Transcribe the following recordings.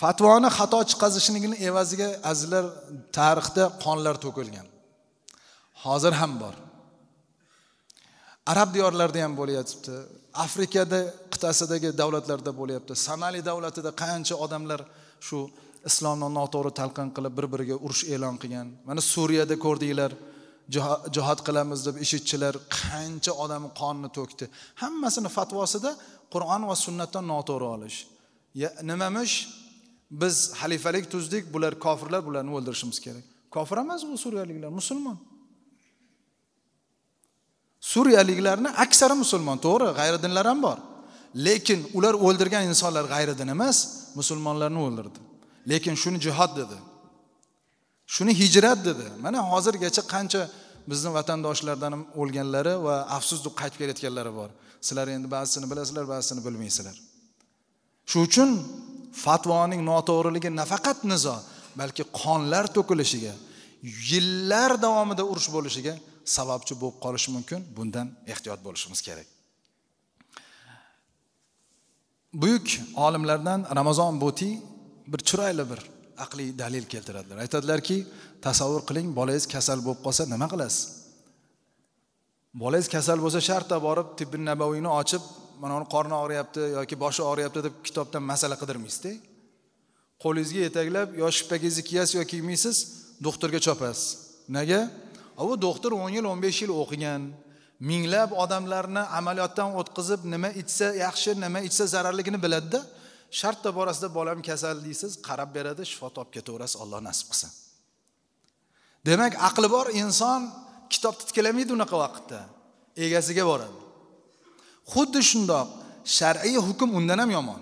fatvoni xato chiqazishligini evaziga azizlar tarixda qonlar to'kilgan hozir ham bor arab diyorlarida ham bo'layapti. afrikada qit'asidagi davlatlarda bo'lyapti somali davlatida qancha odamlar shu islomni noto'g'ri talqin qilib bir biriga urush e'lon qilgan mana suriyada ko'rdinglar jihod qilamiz deb ishitchilar qancha odam qonni to'kdi hammasini fatvosida qur'on va sunnatdan noto'g'ri olish nimamish biz xalifalik tuzdik bular kofirlar bularni o'ldirishimiz kerak kofir emas bu suriyaliklar musulmon suriyaliklarni aksari musulmon to'g'ri g'ayri dinlar ham bor lekin ular o'ldirgan insonlar g'ayri din emas musulmonlarni o'ldirdi lekin shuni jihod dedi shuni hijrat dedi mana hozirgacha qancha bizni vatandoshlardan ham o'lganlari va afsus deb qaytib kelayotganlari bor sizlar endi ba'zisini bilasizlar ba'zisini bilmaysizlar shu uchun fatvoning noto'g'riligi nafaqat nizo balki qonlar to'kilishiga yillar davomida urush bo'lishiga sababchi bo'lib qolishi mumkin bundan ehtiyot bo'lishimiz kerak buyuk olimlardan ramazon butiy bir chiroyli bir aqliy dalil keltiradilar aytadilarki tasavvur qiling bolangiz kasal bo'lib qolsa nima qilasiz bolangiz kasal bo'lsa shartta borib tibbi nabaviyni ochib mana uni qorni og'riyapti yoki boshi og'riyapti deb kitobdan masala qidirmaysizda qo'lingizga yetaklab yo shippagingizni kiyasiz yo kiymaysiz doktorga chopasiz nega u doktor o'n yil o'n besh yil o'qigan minglab odamlarni amaliyotdan o'tkazib nima ichsa yaxshi nima ichsa zararligini biladida shartta borasida bolam kasal deysiz qarab beradi shifo topib ketaverasiz alloh nasib qilsin demak aqli bor inson kitobni titkilamaydi unaqa vaqtda egasiga boradi xuddi shundoq shar'iy hukm undan ham yomon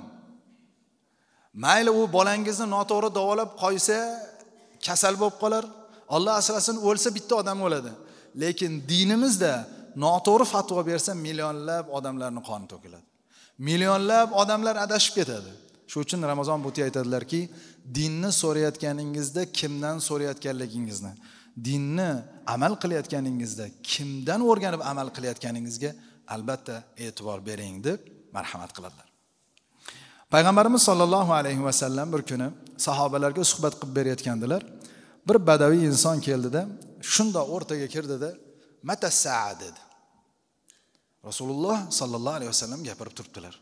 mayli u bolangizni noto'g'ri davolab qo'ysa kasal bo'lib qolar olloh asrasin o'lsa bitta odam o'ladi lekin dinimizda noto'g'ri fatvo bersa millionlab odamlarni qoni to'kiladi millionlab odamlar adashib ketadi shu uchun ramazon buti aytadilarki dinni so'rayotganingizda kimdan so'rayotganligingizni dinni amal qilayotganingizda kimdan o'rganib amal qilayotganingizga albatta e'tibor bering deb marhamat qiladilar payg'ambarimiz sollallohu alayhi vasallam bir kuni sahobalarga suhbat qilib berayotgandilar bir badaviy inson keldida shundoq o'rtaga kirdida matassa dedi rasululloh sollallohu alayhi vasallam gapirib turibdilar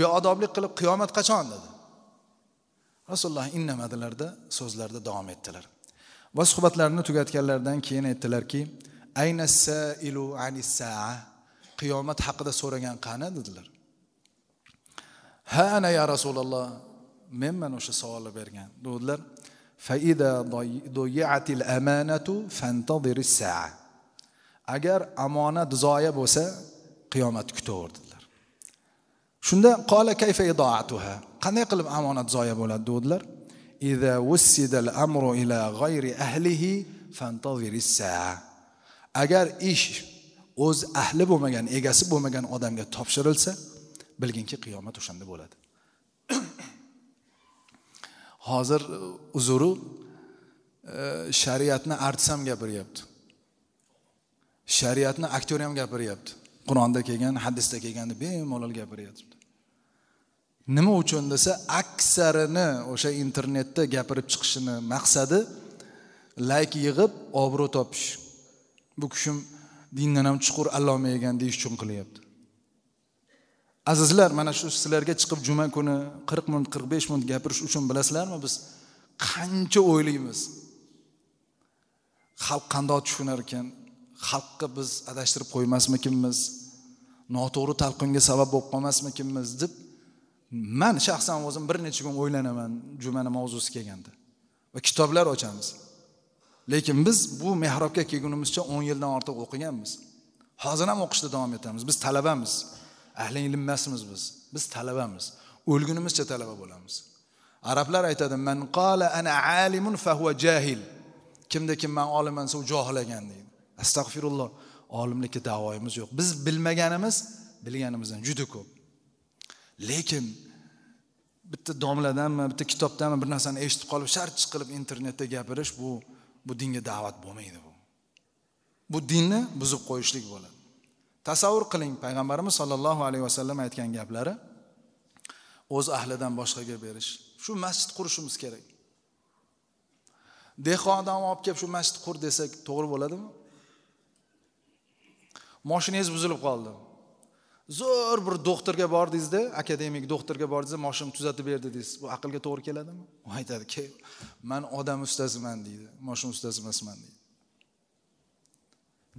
beodoblik qilib qiyomat qachon dedi rasululloh innamadilarda so'zlarida davom etdilar va suhbatlarini tugatganlaridan keyin aytdilarki أين السائل عن الساعة قيامة حق ده سورة قانا دلر ها أنا يا رسول الله ممن وش سوال برغان دلر فإذا ضيعت الأمانة فانتظر الساعة أجر أمانة ضايع بوسا قيامة كتور دلر شندا قال كيف إضاعتها قد يقلب أمانة ضايع ولا دلر إذا وسد الأمر إلى غير أهله فانتظر الساعة agar ish o'z ahli bo'lmagan egasi bo'lmagan odamga topshirilsa bilginki qiyomat o'shanda bo'ladi hozir e, uzuru e, shariatni artist ham gapiryapti shariatni aktyor ham gapiryapti qur'onda kelgan hadisda kelganni bemalol gapiryapti nima uchun desa aksarini o'sha internetda gapirib chiqishini maqsadi layk yig'ib obro' topish bu kishim dindan ham chuqur alloma ekan deyish uchun qilyapti azizlar mana shu sizlarga chiqib juma kuni qirq minut qirq besh minut gapirish uchun bilasizlarmi biz qancha o'ylaymiz xalq qandoq tushunar ekan xalqqa biz adashtirib qo'ymasmikinmiz noto'g'ri talqinga sabab bo'lib qolmasmikinmiz deb man shaxsan o'zim bir necha kun o'ylanaman jumani mavzusi kelganda va kitoblar ochamiz lekin biz bu mehrobga kelgunimizcha o'n yildan ortiq o'qiganmiz hozir ham o'qishda davom etamiz biz talabamiz ahli ilm emasmiz biz biz talabamiz o'lgunimizcha talaba bo'lamiz arablar aytadi man qala ana alimun fahuva jahil kimda kim man olimman desa u johil ekan deydi astag'firulloh olimlikka davoyimiz yo'q biz bilmaganimiz bilganimizdan juda ko'p lekin bitta domladanmi bitta kitobdanmi bir narsani eshitib qolib shart chiqilib internetda gapirish bu bu dinga da'vat bo'lmaydi bu bu dinni buzib qo'yishlik bo'ladi tasavvur qiling payg'ambarimiz sollallohu alayhi vasallam aytgan gaplari o'z ahlidan boshqaga berish shu masjid qurishimiz kerak dehqondan olib kelib shu masjid qur desak to'g'ri bo'ladimi moshinangiz buzilib qoldi zo'r bir doktorga bordingizda akademik doktorga bordingizda moshinani tuzatib ber dedingiz bu aqlga to'g'ri keladimi u aytadi ke man odam ustasiman deydi moshina ustasi emasman deydi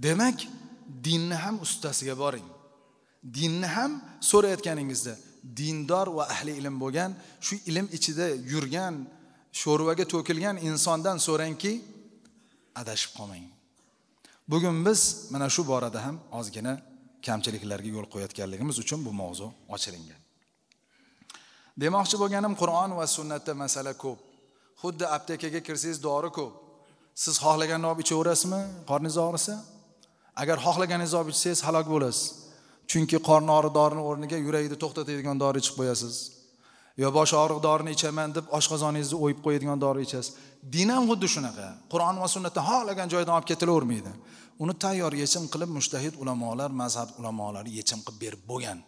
demak dinni ham ustasiga boring dinni ham so'rayotganingizda dindor va ahli ilm bo'lgan shu ilm ichida yurgan sho'rvaga to'kilgan insondan so'rangki adashib qolmang bugun biz mana shu borada ham ozgina kamchiliklarga yo'l qo'yayotganligimiz uchun bu mavzu ochilingan demoqchi bo'lganim qur'on va sunnatda masala ko'p xuddi aptekaga kirsangiz dori ko'p siz xohlaganini olib ichaverasizmi qorningiz og'risa agar xohlaganingizni olib ichsangiz halok bo'lasiz chunki qorni og'ri dorini o'rniga yurakni to'xtatadigan dori ichib qo'yasiz yo bosh og'riq dorini ichaman deb oshqozoningizni o'yib qo'yadigan dori ichasiz din ham xuddi shunaqa qur'on va sunnatdan xohlagan joydan olib ketilavermaydi uni tayyor yechim qilib mushtahid ulamolar mazhab ulamolari yechim qilib berib bo'lgan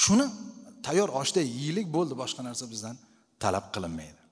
shuni tayyor oshda yeylik bo'ldi boshqa narsa bizdan talab qilinmaydi